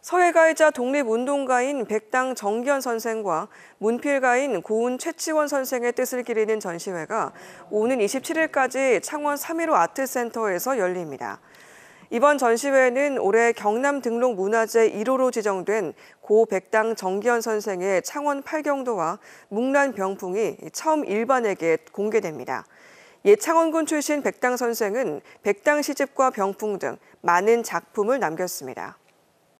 서해가이자 독립운동가인 백당 정기현 선생과 문필가인 고은 최치원 선생의 뜻을 기리는 전시회가 오는 27일까지 창원 3.15 아트센터에서 열립니다. 이번 전시회는 올해 경남 등록 문화재 1호로 지정된 고 백당 정기현 선생의 창원 팔경도와 묵란 병풍이 처음 일반에게 공개됩니다. 예창원군 출신 백당 선생은 백당 시집과 병풍 등 많은 작품을 남겼습니다.